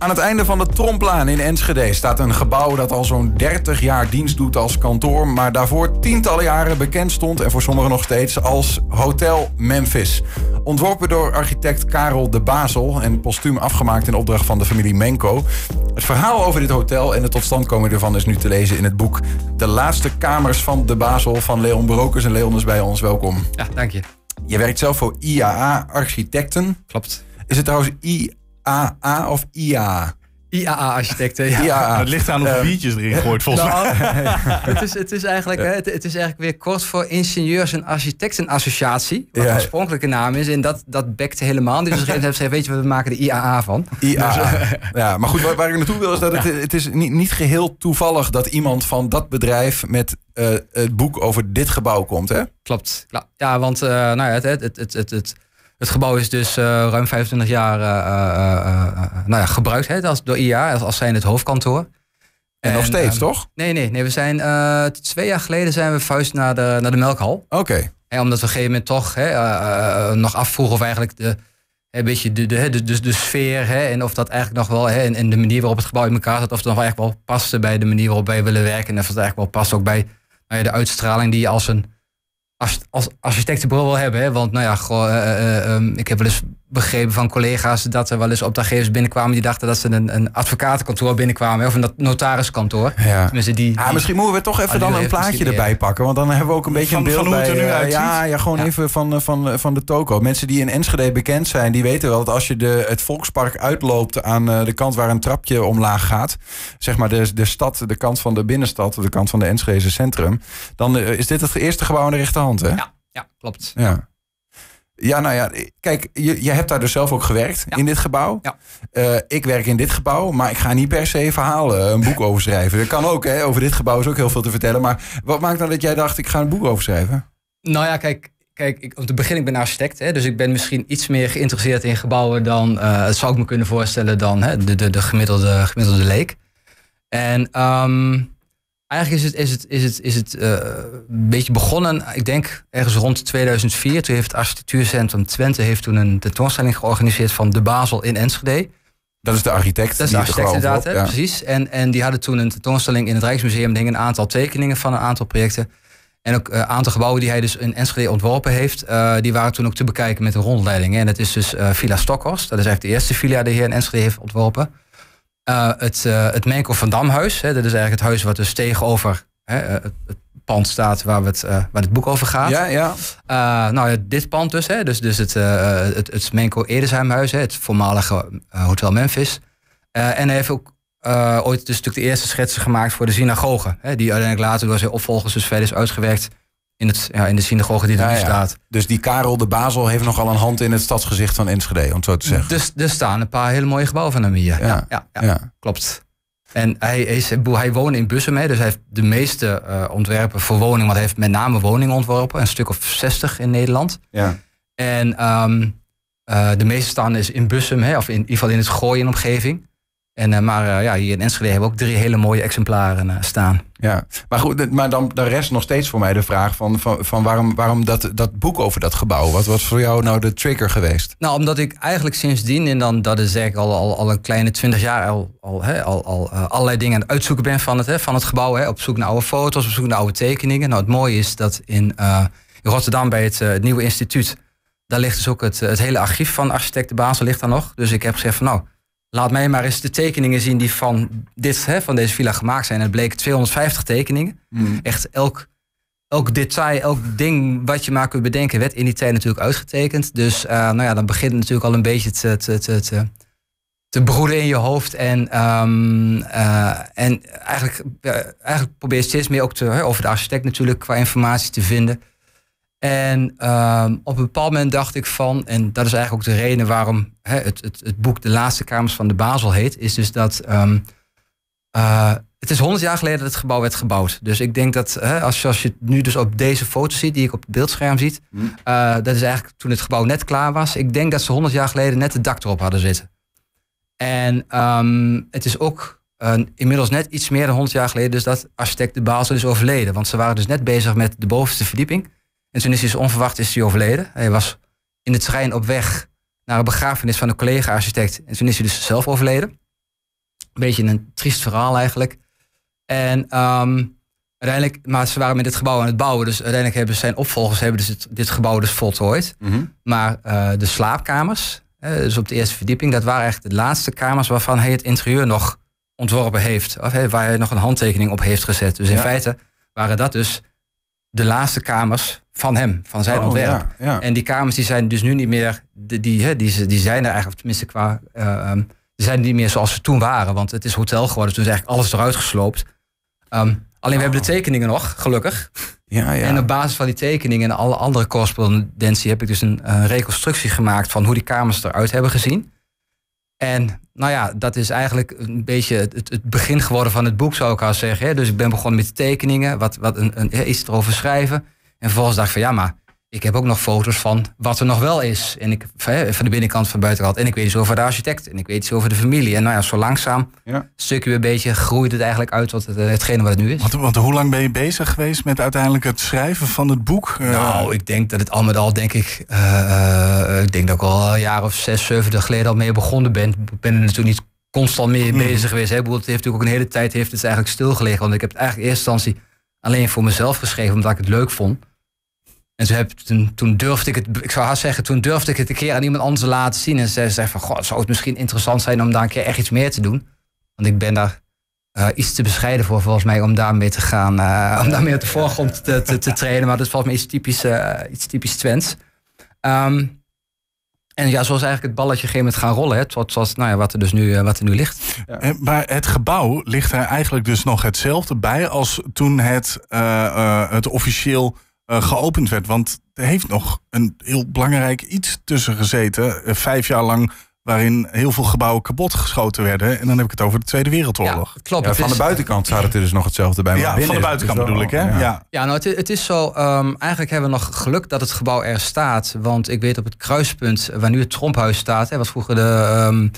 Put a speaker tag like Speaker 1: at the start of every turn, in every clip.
Speaker 1: Aan het einde van de Tromplaan in Enschede staat een gebouw dat al zo'n 30 jaar dienst doet als kantoor, maar daarvoor tientallen jaren bekend stond en voor sommigen nog steeds als Hotel Memphis. Ontworpen door architect Karel de Basel en postuum afgemaakt in opdracht van de familie Menko. Het verhaal over dit hotel en het totstandkoming ervan is nu te lezen in het boek De Laatste Kamers van de Basel van Leon Brokers. En Leon is bij ons, welkom. Ja, dank je. Je werkt zelf voor IAA Architecten. Klopt. Is het trouwens I Aa of IA?
Speaker 2: IAA-architecten. Ja. Het ligt aan de eh, biertjes erin gooit, volgens nou, mij. het, is, het, is eigenlijk, het, het, is eigenlijk weer kort voor Ingenieurs- en Architectenassociatie. Wat ja. de oorspronkelijke naam is. En dat, dat bekt helemaal. Dus op een weet je, we maken de IAA van. IAA. Dus, eh,
Speaker 1: ja, maar goed, waar, ik naartoe wil is dat het, het is niet, niet geheel toevallig... dat iemand van dat bedrijf met eh, het boek over dit gebouw komt, hè?
Speaker 2: Klopt. Ja, want nou ja, het, het, het, het, het het gebouw is dus eh, ruim 25 jaar eh, eh, nou ja, gebruikt hè, als, door IA als, als zijn het hoofdkantoor. En, nog steeds, ehm, toch? Nee, nee, nee. We zijn twee jaar geleden zijn we vuist naar de, naar de melkhal. Oké. En omdat we op een gegeven moment toch hè nog afvroegen of eigenlijk de, een beetje de, de, de, de sfeer hè, en of dat eigenlijk nog wel, hè, en, en, de manier waarop het gebouw in elkaar zat, of dat nog eigenlijk wel paste bij de manier waarop wij willen werken. En of het eigenlijk wel past ook bij nou de uitstraling die je als een als architectenbureau wil hebben. Hè? Want nou ja, goh, eh, eh, eh, ehm, ik heb wel eens begrepen van collega's dat er wel eens opdrachtgevers binnenkwamen die dachten dat ze een, een advocatenkantoor binnenkwamen of een notariskantoor. Ja. die, ah, die misschien moeten we toch even ah, dan een plaatje erbij pakken, want dan hebben we ook een beetje een beeld van Ja,
Speaker 1: ja gewoon even van, van, van de toko. Mensen die in Enschede bekend zijn, die weten wel dat als je de, het Volkspark uitloopt aan de kant waar een trapje omlaag gaat, zeg maar de, de stad, de kant van de binnenstad, de kant van de Enschedese centrum, dan is dit het eerste gebouw aan de rechterhand, hè? Ja, klopt. Ja. Ja, nou ja, kijk, je, je hebt daar dus zelf ook gewerkt in dit gebouw. Ja. Eh, ik werk in dit gebouw, maar ik ga niet per se verhalen, een boek over schrijven. Dat kan ook, hè? over dit gebouw is ook heel veel te vertellen. Maar wat maakt nou dat jij dacht, ik ga een boek over schrijven?
Speaker 2: Nou ja, kijk, kijk ik, om te beginnen, ik ben architect. Hè, dus ik ben misschien iets meer geïnteresseerd in gebouwen dan, uh, zou ik me kunnen voorstellen, dan hè, de, de, de gemiddelde, gemiddelde leek. En um, Eigenlijk is het, is het, is het, is het eh, een beetje begonnen, ik denk ergens rond 2004. Toen heeft het architectuurcentrum Twente heeft toen een tentoonstelling georganiseerd van De Basel in Enschede. Dat is de architect.
Speaker 1: Dat is de architect inderdaad, precies.
Speaker 2: En, en die hadden toen een tentoonstelling in het Rijksmuseum. Dingen een aantal tekeningen van een aantal projecten. En ook een eh, aantal gebouwen die hij dus in Enschede ontworpen heeft. Eh, die waren toen ook te bekijken met een rondleiding. En dat is dus Villa Stockhorst. Dat is eigenlijk de eerste villa die hij in Enschede heeft ontworpen. Eh, het, eh, het Menko van Damhuis. Hè, dat is eigenlijk het huis wat dus tegenover hè, eh, het, pand staat waar, we het, waar het boek over gaat. Ja, ja. nou, dit pand dus, hè, dus, dus het, het, het Menko Edesheimhuis, hè, het voormalige Hotel Memphis. en hij heeft ook ooit dus natuurlijk de eerste schetsen gemaakt voor de synagoge. Hè, die uiteindelijk later door zijn opvolgers dus verder is uitgewerkt in, het, ja, in de synagoge die er nu staat. Dus die Karel de Bazel
Speaker 1: heeft nogal een hand in het stadsgezicht van Enschede, om het zo te zeggen.
Speaker 2: Dus er staan een paar hele mooie gebouwen van hem hier. Ja, ja, klopt. En hij, is, hij woont in Bussen mee, dus hij heeft de meeste eh, ontwerpen voor woning, want hij heeft met name woningen ontworpen, een stuk of 60 in Nederland. Ja. En ehm, eh, de meeste staan is dus in Bussen of in, in ieder geval in het gooien en omgeving. En, eh, maar eh, ja, hier in Enschede hebben we ook drie hele mooie exemplaren eh, staan. Ja, maar goed, maar
Speaker 1: dan, dan rest nog steeds voor mij de vraag van, van, van waarom, waarom dat, dat boek over dat gebouw? Wat was voor jou nou de trigger geweest?
Speaker 2: Nou, omdat ik eigenlijk sindsdien, en dan, dat is eigenlijk al, al, al een kleine twintig jaar, al, al, al, al allerlei dingen aan het uitzoeken ben van het, van het gebouw. op zoek naar oude foto's, op zoek naar oude tekeningen. Nou, het mooie is dat in, Rotterdam bij het, Nieuwe Instituut, daar ligt dus ook het, het hele archief van architecten Basel ligt daar nog. Dus ik heb gezegd van nou laat mij maar eens de tekeningen zien die van, dit, hè, van deze villa gemaakt zijn. Het bleek 250 tekeningen. Hmm. Echt elk, elk detail, elk ding wat je maar kunt bedenken, werd in die tijd natuurlijk uitgetekend. Dus eh, nou ja, dan begint het natuurlijk al een beetje te, te, te, te, te broeden in je hoofd. En, ehm, eh, en eigenlijk, eh, eigenlijk probeer je steeds meer ook te, over de architect natuurlijk qua informatie te vinden. En ehm, op een bepaald moment dacht ik van, en dat is eigenlijk ook de reden waarom hè, het, het, het, boek De Laatste Kamers van de Basel heet, is dus dat ehm, eh, het is 100 jaar geleden dat het gebouw werd gebouwd. Dus ik denk dat hè, als, je, als je nu dus op deze foto ziet, die ik op het beeldscherm ziet, hmm. eh, dat is eigenlijk toen het gebouw net klaar was. Ik denk dat ze honderd jaar geleden net het dak erop hadden zitten. En ehm, het is ook inmiddels net iets meer dan 100 jaar geleden dus dat architect de Basel is overleden. Want ze waren dus net bezig met de bovenste verdieping. En toen is hij onverwacht is hij overleden. Hij was in het trein op weg naar een begrafenis van een collega-architect. En toen is hij dus zelf overleden. Een beetje een triest verhaal eigenlijk. En ehm, uiteindelijk, maar ze waren met dit gebouw aan het bouwen. Dus uiteindelijk hebben zijn opvolgers hebben dus dit gebouw dus voltooid. Mhm. Maar eh, de slaapkamers, dus op de eerste verdieping, dat waren echt de laatste kamers waarvan hij het interieur nog ontworpen heeft. Of, waar hij nog een handtekening op heeft gezet. Dus in feite waren dat dus de laatste kamers van hem, van zijn oh, ontwerp. En die kamers die zijn dus nu niet meer, die, die, zijn er eigenlijk, tenminste qua, uh, zijn niet meer zoals ze toen waren. Want het is hotel geworden, dus eigenlijk alles eruit gesloopt. Ehm, alleen we hebben de tekeningen nog, gelukkig. Ja, ja. En op basis van die tekeningen en alle andere correspondentie heb ik dus een reconstructie gemaakt van hoe die kamers eruit hebben gezien. En nou ja, dat is eigenlijk een beetje het, begin geworden van het boek, zou ik al zeggen. Dus ik ben begonnen met tekeningen, wat, wat een, een, iets erover schrijven. En vervolgens dacht ik van ja, maar ik heb ook nog foto's van wat er nog wel is. En ik, van de binnenkant, van de buitenkant. En ik weet iets dus over de architect. En ik weet iets dus over de familie. En nou ja, zo langzaam, ja. stukje een beetje, groeit het eigenlijk uit wat het, eh, hetgene wat het nu is. Want, want, hoe lang ben je bezig
Speaker 3: geweest met uiteindelijk het schrijven van het boek?
Speaker 2: Eh, nou, ik denk dat het al met al, denk ik, eh, ik denk dat ik al een jaar of zes, zeven jaar geleden al mee begonnen ben. Ik ben er natuurlijk niet constant mee mhm. bezig geweest. Hè. Het heeft natuurlijk ook een hele tijd heeft het eigenlijk stilgelegen. Want ik heb het eigenlijk in eerste instantie alleen voor mezelf geschreven, omdat ik het leuk vond. En toen, heb, toen, durfde ik het, ik zou haar zeggen, toen durfde ik het een keer aan iemand anders laten zien. En ze zei van, goh, zou het misschien interessant zijn om daar een keer echt iets meer te doen? Want ik ben daar eh, iets te bescheiden voor, volgens mij, om daarmee te gaan, eh, om daarmee op de voorgrond te, te, trainen. Maar dat is volgens mij iets typisch, uh, iets typisch Twents. Ehm, en ja, zoals eigenlijk het balletje op een gegeven moment gaan rollen, hè, tot, zoals, nou ja, wat, er dus nu, wat er nu ligt.
Speaker 3: Maar het gebouw ligt er eigenlijk dus nog hetzelfde bij als toen het, het officieel eh, geopend werd. Want er heeft nog een heel belangrijk iets tussen gezeten. Eh, vijf jaar lang waarin heel veel gebouwen kapot geschoten werden. En dan heb ik het over de Tweede Wereldoorlog. klopt. van de buitenkant staat het er dus nog hetzelfde bij. ja, van de buitenkant dus bedoel ik. Hè? Ja.
Speaker 2: ja, nou, het, is zo. Ehm, eigenlijk hebben we nog geluk dat het gebouw er staat. Want ik weet op het kruispunt waar nu het Tromphuis staat... Hè, was vroeger de... Ehm,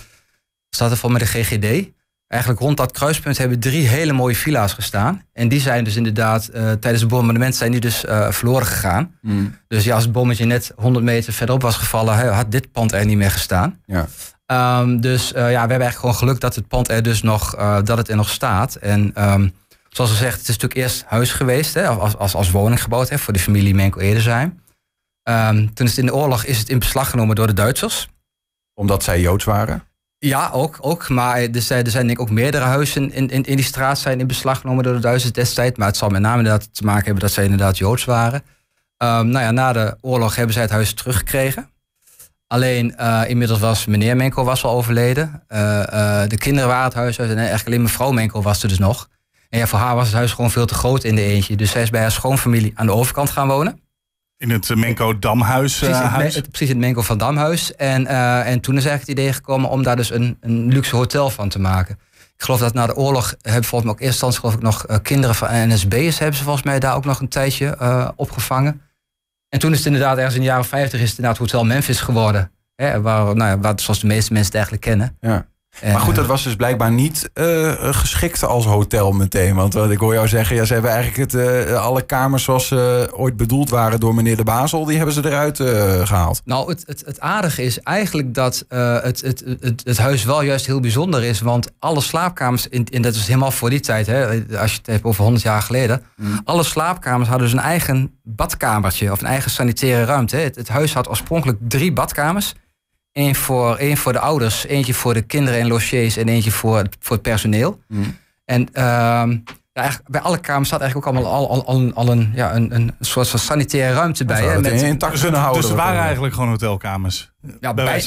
Speaker 2: staat er voor met de GGD eigenlijk rond dat kruispunt hebben drie hele mooie villa's gestaan. En die zijn dus inderdaad uh, tijdens het bombardement zijn die dus eh, verloren gegaan. Hmm. Dus ja, als het bommetje net 100 meter verderop was gevallen, had dit pand er niet meer gestaan. Ja. Ehm, dus eh, ja, we hebben eigenlijk gewoon geluk dat het pand er dus nog, dat het er nog staat. En um, zoals gezegd, het is natuurlijk eerst huis geweest, hè, als, als, als woning gebouwd hè, voor de familie Menko zijn. Um, ehm, toen is het in de oorlog is het in beslag genomen door de Duitsers. Omdat zij Joods waren? Ja, ook. ook. Maar eh, er zijn, er zijn ik ook meerdere huizen in, in, in die straat zijn in beslag genomen door de Duitsers destijds. Maar het zal met name inderdaad te maken hebben dat zij inderdaad Joods waren. Um, nou ja, na de oorlog hebben zij het huis teruggekregen. Alleen eh, inmiddels was meneer Menkel was al overleden. Eh, de kinderen waren het huis uit en eigenlijk alleen mevrouw Menkel was er dus nog. En ja, voor haar was het huis gewoon veel te groot in de eentje. Dus zij is bij haar schoonfamilie aan de overkant gaan wonen. In het Menko Damhuis. Precies, uh, het, precies, het, Menko van Damhuis. En, eh, en toen is eigenlijk het idee gekomen om daar dus een, een luxe hotel van te maken. Ik geloof dat na de oorlog hebben volgens mij ook eerst geloof ik nog eh, kinderen van NSB'ers hebben ze volgens mij daar ook nog een tijdje opgevangen. En toen is het inderdaad ergens in de jaren 50 is het inderdaad Hotel Memphis geworden. Hè, waar, nou ja, zoals de meeste mensen het eigenlijk kennen. Ja maar goed, dat
Speaker 1: was dus blijkbaar niet uh, geschikt als hotel meteen. Want wat ik hoor jou zeggen, ja, ze hebben eigenlijk het, eh, alle kamers zoals ze ooit bedoeld waren door meneer De Bazel, die hebben ze eruit gehaald.
Speaker 2: Nou, het, het, het, aardige is eigenlijk dat het, het, het, het huis wel juist heel bijzonder is. Want alle slaapkamers, in, in, dat was helemaal voor die tijd, hè, als je het hebt over 100 jaar geleden. Mm. Alle slaapkamers hadden dus een eigen badkamertje of een eigen sanitaire ruimte. Het, het huis had oorspronkelijk drie badkamers. Eén voor, één voor de ouders, eentje voor de kinderen en logiers en eentje voor, voor het personeel. Mm. En uh, ja, bij alle kamers staat eigenlijk ook allemaal al, al, al, al een, ja, een, een soort van sanitaire ruimte bij. Hè, met, intact dus houden. Dus het waren eigenlijk gewoon hotelkamers. Ja, bij,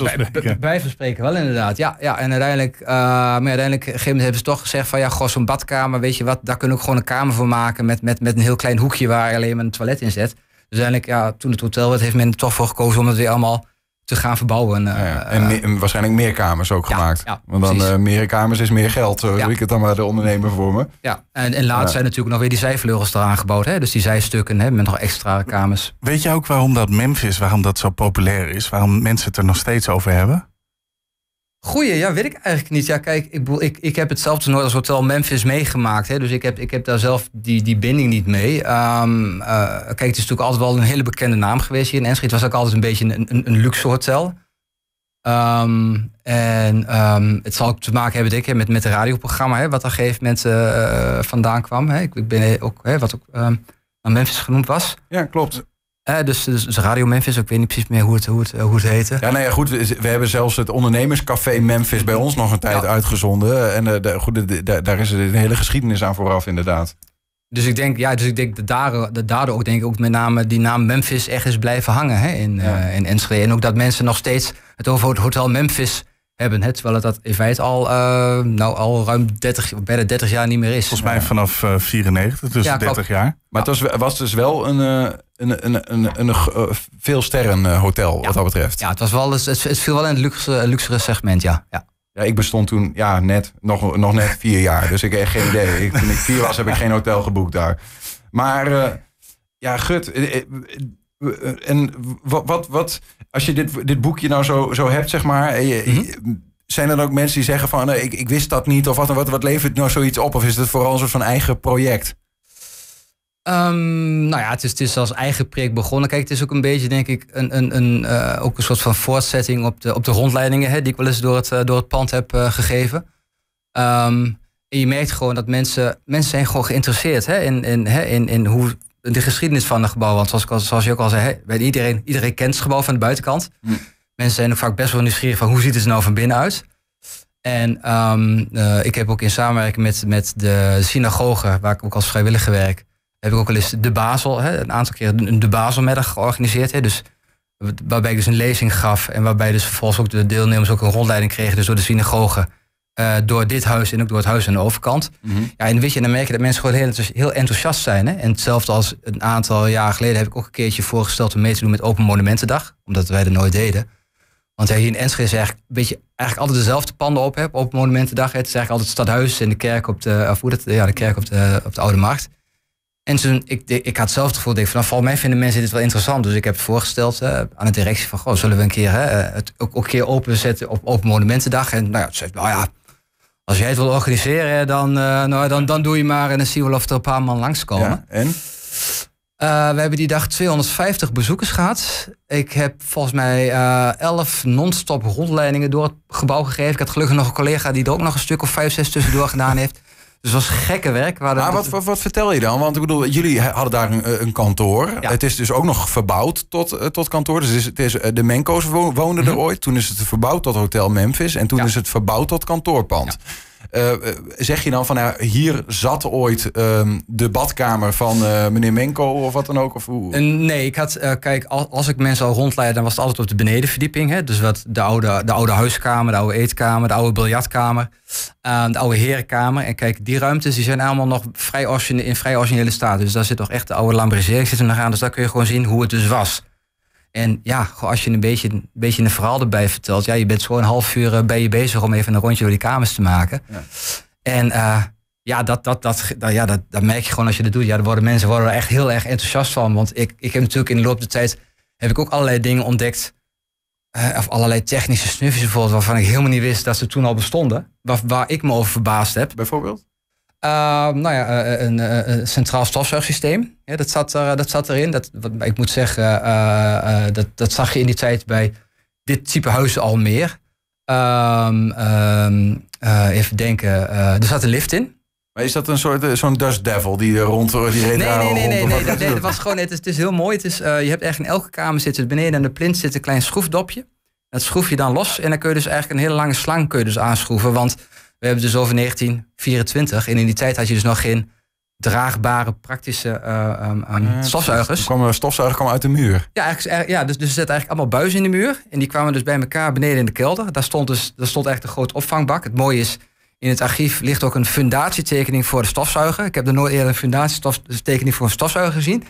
Speaker 2: bij, bij, spreken wel inderdaad. Ja, ja en uiteindelijk, uh, maar uiteindelijk, op een gegeven moment hebben ze toch gezegd van ja, goh, zo'n badkamer, weet je wat, daar kunnen we ook gewoon een kamer voor maken met, met, met een heel klein hoekje waar alleen maar een toilet in zet. Dus uiteindelijk, ja, toen het hotel werd, heeft men er toch voor gekozen om het weer allemaal te gaan verbouwen. Eh, en, eh, en, waarschijnlijk
Speaker 1: meer kamers ook ja, gemaakt. Want dan uh,
Speaker 2: meer kamers
Speaker 1: is meer geld, zo ik het dan maar de ondernemer voor me.
Speaker 3: Ja, en, en laatst zijn natuurlijk nog weer die zijvleugels eraan gebouwd. Hè? Dus die zijstukken hè, met nog extra kamers. Weet je ook waarom dat Memphis, waarom dat zo populair is? Waarom mensen het er nog steeds over hebben?
Speaker 2: Goeie, ja, weet ik eigenlijk niet. Ja, kijk, ik, ik, ik heb hetzelfde nooit als Hotel Memphis meegemaakt. Hè, dus ik heb, ik heb daar zelf die, die binding niet mee. Ehm, eh, kijk, het is natuurlijk altijd wel een hele bekende naam geweest hier in Enschede. Het was ook altijd een beetje een, een, luxe hotel. Ehm, en ehm, het zal ook te maken hebben, denk ik, met, met het radioprogramma, hè, wat op een gegeven moment eh, vandaan kwam. Hè. Ik, ben ook, hè, wat ook naar Memphis genoemd was. Ja, klopt. Eh, dus, dus, dus, Radio Memphis, ik weet niet precies meer hoe het, hoe het, eh, hoe het heette.
Speaker 1: Ja, nou ja, goed. We, hebben zelfs het ondernemerscafé Memphis bij ons nog een tijd uitgezonden. En eh, de, goed, daar is een hele geschiedenis aan vooraf, inderdaad.
Speaker 2: Dus ik denk, ja, dus ik denk dat, daar, dat daardoor ook, denk ik, ook met name die naam Memphis echt is blijven hangen hè, in, ja. in Enschede. En ook dat mensen nog steeds het over het Hotel Memphis hebben het. Terwijl het dat in feite al, uh, nou, al ruim 30, bijna 30 jaar niet meer is. Volgens mij vanaf uh, eh, 94, dus ja, 30 jaar. Maar
Speaker 1: het was, was, dus wel eh, een, een, een, een, een, een veel sterren hotel wat dat betreft. Ja, het, was wel, het, het viel wel in het luxe, luxere segment, ja. ja. Ja, ik bestond toen ja, net, nog, nog net vier jaar. Dus ik heb geen idee. Ik, toen ik vier was, heb ik geen hotel geboekt daar. Maar ja, gut. Eh, en wat, wat, als je dit, dit boekje nou zo, zo hebt, zeg maar. Mhm. Zijn er dan ook mensen die zeggen van ik, ik wist dat niet? Of wat, wat, wat levert nou zoiets op? Of is het vooral een soort van eigen project?
Speaker 2: Ehm, nou ja, het is, het is als eigen project begonnen. Kijk, het is ook een beetje, denk ik, een, een, een, eh, ook een soort van voortzetting op de, op de rondleidingen hè, die ik wel eens door het, eh, door het pand heb gegeven. Ehm, en je merkt gewoon dat mensen, mensen zijn gewoon geïnteresseerd hè, in, in, hè, in, in hoe de geschiedenis van het gebouw. Want zoals, zoals je ook al zei, bij iedereen, iedereen kent het gebouw van de buitenkant. Hm. Mensen zijn ook vaak best wel nieuwsgierig van hoe ziet het nou van binnen uit. En ehm, eh, ik heb ook in samenwerking met, met de synagoge, waar ik ook als vrijwilliger werk, heb ik ook al eens de Basel, hè, een aantal keer een de Baselmiddag georganiseerd. Hè, dus, waarbij ik dus een lezing gaf en waarbij dus vervolgens ook de deelnemers ook een rondleiding kregen dus door de synagoge. Eh, door dit huis en ook door het huis aan de overkant. Mhm. Ja, en weet je, dan merk je dat mensen gewoon heel, heel enthousiast zijn. Hè? En hetzelfde als een aantal jaar geleden heb ik ook een keertje voorgesteld om mee te doen met Open Monumentendag. Omdat wij dat nooit deden. Want hier in Enschede is eigenlijk, een beetje, eigenlijk altijd dezelfde panden op. Hè, op Monumentendag. Hè? Het is eigenlijk altijd het stadhuis en de kerk op de, of dat, ja, de, kerk op de, op de Oude Markt. En toen, ik, ik had zelf het gevoel, ik, van, nou, volgens mij vinden mensen dit wel interessant. Dus ik heb voorgesteld eh, aan de directie van, goh, zullen we een keer, hè, eh, het ook, ook een keer openzetten op Open Monumentendag? En nou ja, nou ja, als jij het wil organiseren, dan, eh, nou, dan, dan doe je maar en dan zien we of er een paar man langskomen. Ja, en? Eh, we hebben die dag 250 bezoekers gehad. Ik heb volgens mij 11 eh, non-stop rondleidingen door het gebouw gegeven. Ik had gelukkig nog een collega die er ook nog een stuk of 5, 6 tussendoor gedaan heeft. Dus het was gekke werk. maar wat,
Speaker 1: wat, vertel je dan? Want ik bedoel, jullie hadden daar een, eh, een kantoor. Het is dus ook nog verbouwd tot, eh, tot kantoor. Dus het is, het is, eh, de Menko's woonden er mhm. ooit. Toen is het verbouwd tot Hotel Memphis. En toen is het verbouwd tot kantoorpand. Ja. Eh, eh, zeg je dan van nou, hier zat ooit ehm, de badkamer van eh, meneer Menko of wat dan ook? Of hoe?
Speaker 2: Nee, ik had, kijk, als, ik mensen al rondleid, dan was het altijd op de benedenverdieping. Hè? Dus wat de oude, de oude huiskamer, de oude eetkamer, de oude biljartkamer, de oude herenkamer. En kijk, die ruimtes die zijn allemaal nog vrij in vrij originele staat. Dus daar zit toch echt de oude lambrisering, zit nog aan. Dus daar kun je gewoon zien hoe het dus was. En ja, als je een beetje, een beetje een verhaal erbij vertelt, ja, je bent gewoon een half uur eh, bij je bezig om even een rondje door die kamers te maken. Ja. En eh, ja, dat, dat, dat, ja dat, dat, merk je gewoon als je dat doet. Ja, er worden mensen worden er echt heel erg enthousiast van. Want ik, ik heb natuurlijk in de loop der tijd heb ik ook allerlei dingen ontdekt. Eh, of allerlei technische snufjes bijvoorbeeld, waarvan ik helemaal niet wist dat ze toen al bestonden. Waar, waar ik me over verbaasd heb. Bijvoorbeeld? Ehm, nou ja, eh, eh, een, eh, een, centraal stofzuigsysteem. Ja, dat, zat er, dat zat erin. Dat, ik moet zeggen, dat, dat zag je in die tijd bij dit type huizen al meer. Ehm, ehm, even denken, er zat een lift in.
Speaker 1: Maar is dat een soort zo'n dust devil die rond die Nee, nee, nee, nee, nee, nee, dat
Speaker 2: was gewoon, het is, het is heel mooi. Het is, je hebt echt in elke kamer zit het beneden aan de plint zit een klein schroefdopje. Dat schroef je dan los en dan kun je dus eigenlijk een hele lange slang kun je dus aanschroeven. Want we hebben dus over 1924. En in die tijd had je dus nog geen draagbare, praktische uh, um, stofzuigers.
Speaker 1: kwamen stofzuiger uit de muur.
Speaker 2: Ja, eigenlijk, ja dus, dus er eigenlijk allemaal buizen in de muur. En die kwamen dus bij elkaar beneden in de kelder. Daar stond, dus, daar stond echt een groot opvangbak. Het mooie is, in het archief ligt ook een fundatietekening voor de stofzuiger. Ik heb er nooit eerder een fundatietekening voor een stofzuiger gezien.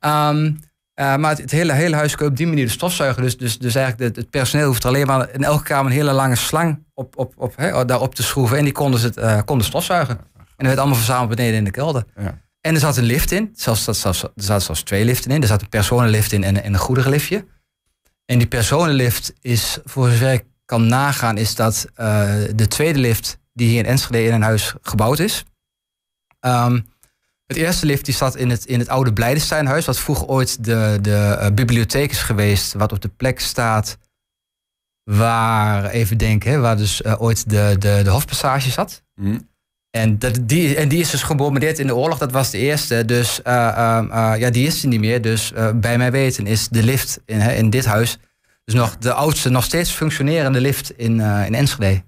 Speaker 2: Um, eh, maar het, hele, hele huis kon op die manier de stofzuiger. Dus, dus, dus eigenlijk het, het personeel hoeft alleen maar in elke kamer een hele lange slang op, op, op, hè, oh, daarop te schroeven. En die konden, ze het, eh, konden stofzuigen. En dat werd allemaal verzameld beneden in de kelder. Ja. En er zat een lift in. Zelfs, er zaten zelfs twee liften in. Er zat een personenlift in en, en een goederenliftje. En die personenlift is, voor zover ik kan nagaan, is dat eh, de tweede lift die hier in Enschede in een huis gebouwd is. Um, het eerste lift die staat in het, in het oude Blijdensteinhuis, wat vroeger ooit de, de eh, bibliotheek is geweest, wat op de plek staat waar, even denken, hè, waar dus eh, ooit de, de, de Hofpassage zat. Mhm. En, dat, die, en die is dus gebombardeerd in de oorlog, dat was de eerste. Dus eh, ja, die is er niet meer. Dus bij mij weten is de lift in, in dit huis dus nog de oudste, nog steeds functionerende lift in, in Enschede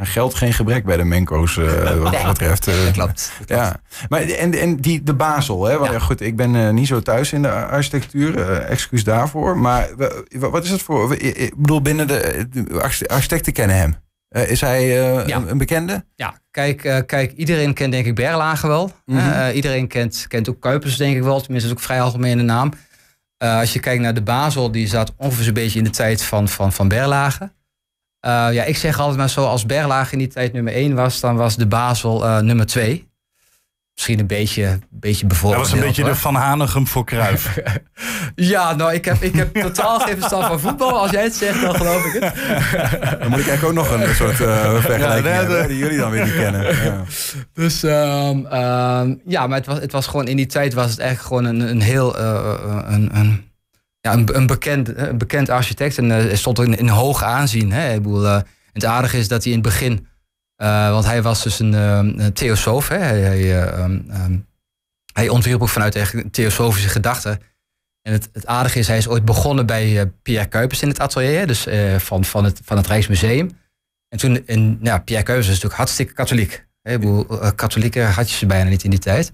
Speaker 2: aan geld geen gebrek bij de Menko's
Speaker 1: eh, wat betreft. Eh. klopt, Ja. Maar en, en die, de Basel, hè? ja. goed, ik ben eh, niet zo thuis in de architectuur, excuus daarvoor. Maar wat is het voor? Ik
Speaker 2: bedoel, binnen de, de architecten kennen hem. is hij een, bekende? Ja, kijk, kijk, iedereen kent denk ik Berlage wel. Mhm. iedereen kent, kent ook Kuipers denk ik wel, tenminste is ook vrij algemene naam. als je kijkt naar de Basel, die zat ongeveer een beetje in de tijd van, van, van Berlage. Eh, ja, ik zeg altijd maar zo, als Berlage in die tijd nummer 1 was, dan was de Basel eh, nummer 2 misschien een beetje, beetje Dat was een beetje de Van Hanegem voor Kruif. ja, nou, ik heb, ik heb totaal geen verstand van voetbal. Als jij het zegt, dan geloof ik het.
Speaker 3: dan moet ik eigenlijk ook nog een soort uh, vergelijking hebben, die jullie dan weer niet
Speaker 2: kennen. Ja. Dus ehm, ehm, ja, maar het was, het was gewoon in die tijd was het echt gewoon een, een heel... een, een, ja, een, bekend, eh, een bekend architect en eh, stond in, in hoog aanzien. Hè? Ik bedoel, eh, het aardige is dat hij in het begin, want hij was dus een, ehm, een theosoof, hè? hij, hij, ehm, ehm, hij ontwierp ook vanuit eigenlijk theosofische gedachten. En het, het, aardige is, hij is ooit begonnen bij Pierre Kuipers in het atelier, dus van, van, het, van het Rijksmuseum. En toen, in ja, nou, Pierre Kuipers is natuurlijk hartstikke katholiek. Hè? ik uh, katholieken had je ze bijna niet in die tijd.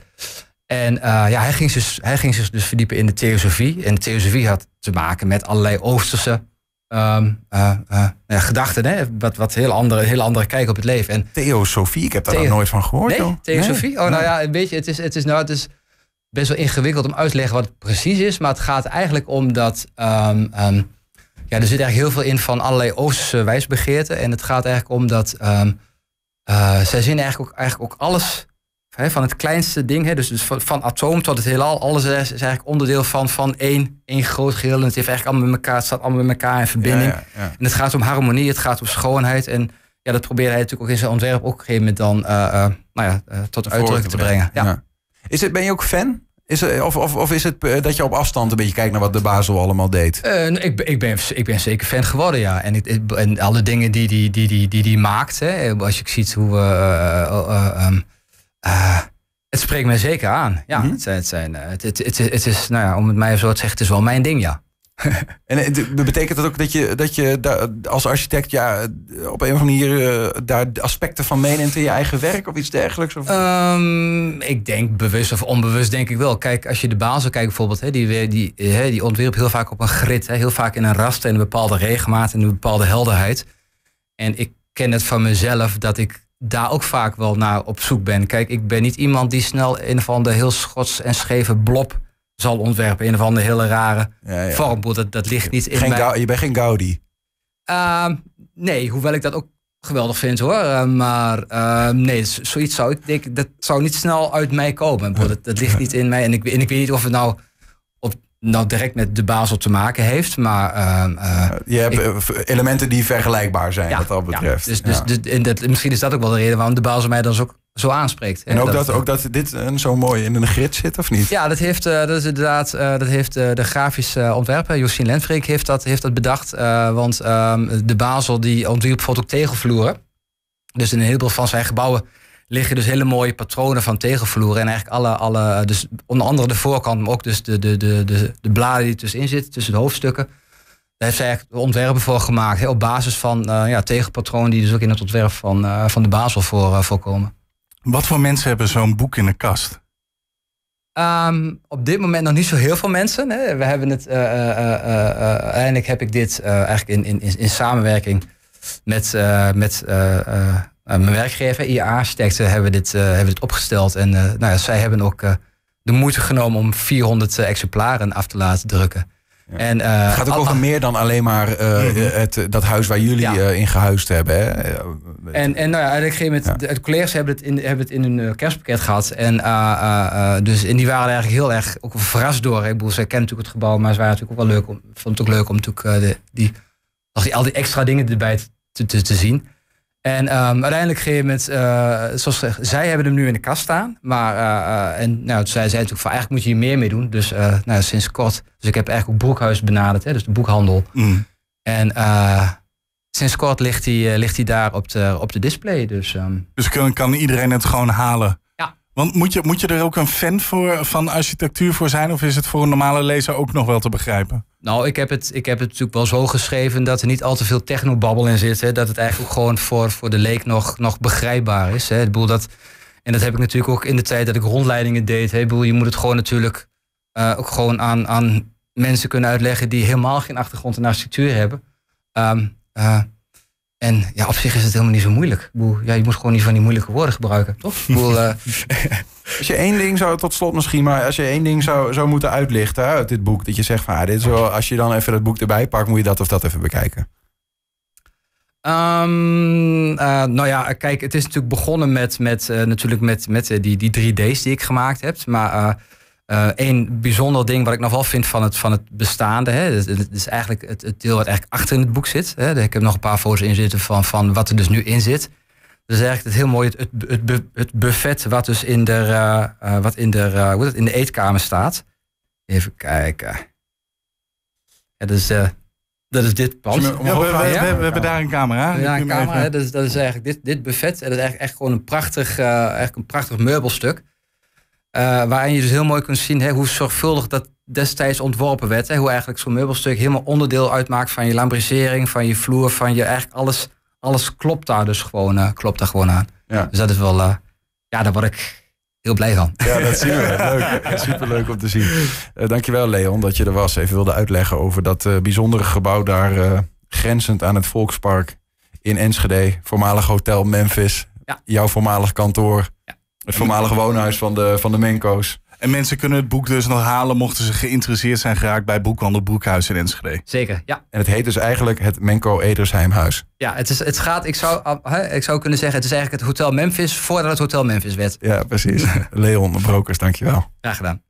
Speaker 2: En eh, ja, hij ging, zich, hij ging zich dus verdiepen in de theosofie. En theosofie had te maken met allerlei Oosterse ehm, eh, eh, nou gedachten. Hè? Wat, wat heel andere, heel andere kijk op het leven. En theosofie? Ik heb daar nog nooit van gehoord. Nee, joh. theosofie? Oh, nou ja, een beetje. Het is, het is, nou, het is best wel ingewikkeld om uit te leggen wat het precies is. Maar het gaat eigenlijk om dat... Ehm, ehm, ja, er zit eigenlijk heel veel in van allerlei Oosterse wijsbegeerten. En het gaat eigenlijk om dat... zij zien eigenlijk ook, eigenlijk ook alles van het kleinste ding, he, dus, dus van, atoom tot het heelal, alles is, is eigenlijk onderdeel van, van één, één groot geheel. En het heeft eigenlijk allemaal met elkaar, het staat allemaal met elkaar in verbinding. En het gaat om harmonie, het gaat om schoonheid. En ja, dat probeerde hij natuurlijk ook in zijn ontwerp op een gegeven moment dan eh, eh, nou ja, eh, tot uitdrukking te brengen. Ja, Is het, ben je ook fan? Is of,
Speaker 1: of, of, is het dat je op afstand een beetje kijkt naar wat de Basel allemaal deed?
Speaker 2: Uh, ik, ik, ben, ik ben zeker fan geworden, ja. En, ik, en alle dingen die hij die, die, die, die, die maakt. Hè. Als je ziet hoe we ehm, eh, het spreekt mij zeker aan. Ja, mhm. het, zijn, het, zijn, eh, het, het, het, is, nou ja, om het mij zo te zeggen, het is wel mijn ding, ja.
Speaker 1: en eh, betekent dat ook dat je, dat je als architect ja, op een of andere manier daar aspecten van meeneemt in je eigen werk of iets dergelijks? Of?
Speaker 2: Ehm, ik denk bewust of onbewust denk ik wel. Kijk, als je de bazen kijkt bijvoorbeeld, hè, die, die, hè, die heel vaak op een grid, hè, heel vaak in een raster, in een bepaalde regelmaat en een bepaalde helderheid. En ik ken het van mezelf dat ik daar ook vaak wel naar op zoek ben. Kijk, ik ben niet iemand die snel een van de heel schots en scheve blob zal ontwerpen. Een van de hele rare ja, vorm. Dat, dat ligt niet in mij. Je bent geen Gaudi? Ehm, nee, hoewel ik dat ook geweldig vind hoor. Ehm, maar uh, nee, zoiets zou ik denk, dat zou niet snel uit mij komen. Dat, dat ligt niet in mij. En ik, en ik weet niet of het nou nou direct met de Basel te maken heeft. Maar, ehm, eh, eh, je hebt eh, elementen die vergelijkbaar zijn wat dat betreft. Ja, dus, ja. dus, dat, misschien is dat ook wel de reden waarom de Basel mij dan zo, aanspreekt. En, ook dat, ook
Speaker 1: dat dit zo mooi in een grid zit, of niet?
Speaker 2: Ja, dat heeft, dat is inderdaad, dat heeft de grafische ontwerper, Josien Lenfreek, heeft dat, heeft dat bedacht. want ehm, de Basel die ontwierp bijvoorbeeld ook tegelvloeren. Dus in een heleboel van zijn gebouwen liggen dus hele mooie patronen van tegenvloeren En eigenlijk alle, alle dus onder andere de voorkant, maar ook dus de, de, de, de, de bladen die er tussenin zitten, tussen de hoofdstukken. Daar heeft zij eigenlijk ontwerpen voor gemaakt. op basis van uh, ja, tegenpatronen die dus ook in het ontwerp van, eh, van de Basel voor, eh, voorkomen. Wat voor mensen hebben zo'n boek in de kast? Ehm, op dit moment nog niet zo heel veel mensen. Hè. We hebben het, uiteindelijk heb ik dit eigenlijk in, in, in, in samenwerking met, met eh, mijn werkgever IA Architecten eh, hebben dit, eh, hebben dit opgesteld. En nou ja, zij hebben ook de moeite genomen om 400 exemplaren af te laten drukken. En, het gaat ook over meer dan alleen maar mhm. het, dat huis waar jullie ja. in gehuisd hebben. Hè? En, en nou ja, op een gegeven moment, ja. collega's hebben het in, hebben het in hun kerstpakket gehad. En, dus, en die waren eigenlijk heel erg ook verrast door. Ik bedoel, zij kennen natuurlijk het gebouw, maar ze waren natuurlijk ook wel leuk om, vond het ook leuk om natuurlijk de, die, al die extra dingen erbij te, te, te zien. En ehm, uiteindelijk ging met, uh, zoals gezegd, zij hebben hem nu in de kast staan. Maar uh, en, nou, toen zei zij natuurlijk van eigenlijk moet je hier meer mee doen. Dus nou, sinds kort. Dus ik heb eigenlijk ook Broekhuis benaderd, hè, dus de boekhandel. Mm. En sinds kort ligt hij ligt daar op de, op de display. Dus, ehm. dus kan, kan
Speaker 3: iedereen het gewoon halen? Want moet je, moet je er ook een fan voor, van architectuur voor zijn?
Speaker 2: Of is het voor een normale lezer ook nog wel te begrijpen? Nou, ik heb het, ik heb het natuurlijk wel zo geschreven dat er niet al te veel technobabbel in zit. Hè, dat het eigenlijk gewoon voor, voor de leek nog, nog begrijpbaar is. Hè. Ik bedoel dat, en dat heb ik natuurlijk ook in de tijd dat ik rondleidingen deed. Hè. Ik bedoel, je moet het gewoon natuurlijk eh, ook gewoon aan, aan mensen kunnen uitleggen die helemaal geen achtergrond in architectuur hebben. Um, en ja, op zich is het helemaal niet zo moeilijk. ja, je moet gewoon niet van die moeilijke woorden gebruiken, toch? Boel, uh... Eh, als je één ding zou, tot slot misschien, maar als je één ding zou, zou
Speaker 1: moeten uitlichten uit dit boek, dat je zegt van, ah, dit is wel, als je dan even dat boek erbij pakt, moet je dat of dat even bekijken.
Speaker 2: Ehm, eh, nou ja, kijk, het is natuurlijk begonnen met, met, eh, natuurlijk met, met die, die 3D's die ik gemaakt heb. Maar Eén eh, bijzonder ding wat ik nog wel vind van het, van het bestaande. Hè, is eigenlijk het, het, deel wat eigenlijk achter in het boek zit. Hè. Ik heb nog een paar foto's in zitten van, van wat er dus nu in zit. Dus eigenlijk het heel mooi het, het, het buffet wat dus in de, eh, eh, wat in de, in de eetkamer staat. Even kijken. Ja, dat is dit pand. Ja, we, hebben daar een camera. Ja, een camera. Hè, dat, is, dat is eigenlijk dit, dit buffet. En dat is eigenlijk echt gewoon een prachtig, eigenlijk een prachtig meubelstuk. Eh, waarin je dus heel mooi kunt zien hè, hoe zorgvuldig dat destijds ontworpen werd. Hè, hoe eigenlijk zo'n meubelstuk helemaal onderdeel uitmaakt van je lambrisering, van je vloer, van je eigenlijk alles, alles klopt daar dus gewoon, eh, klopt daar gewoon aan. Ja. Dus dat is wel, eh, ja, daar word ik heel blij van. Ja, dat zien we. Leuk. Superleuk
Speaker 1: om te zien. Uh, dankjewel Leon dat je er was. Even wilde uitleggen over dat bijzondere gebouw daar grenzend aan het Volkspark in Enschede. Voormalig hotel Memphis. Jouw voormalig
Speaker 3: kantoor. Ja. Het voormalige woonhuis van de, van de Menko's. En mensen kunnen het boek dus nog halen mochten ze geïnteresseerd zijn geraakt bij Boekhandel Broekhuis in Enschede. Zeker, ja. En het heet dus eigenlijk het Menko Edersheimhuis.
Speaker 2: Ja, het, is, het gaat, ik zou, ah, ik zou kunnen zeggen, het is eigenlijk het Hotel Memphis voordat het Hotel Memphis werd. Ja, precies. Leon Brokers, dankjewel. Graag gedaan.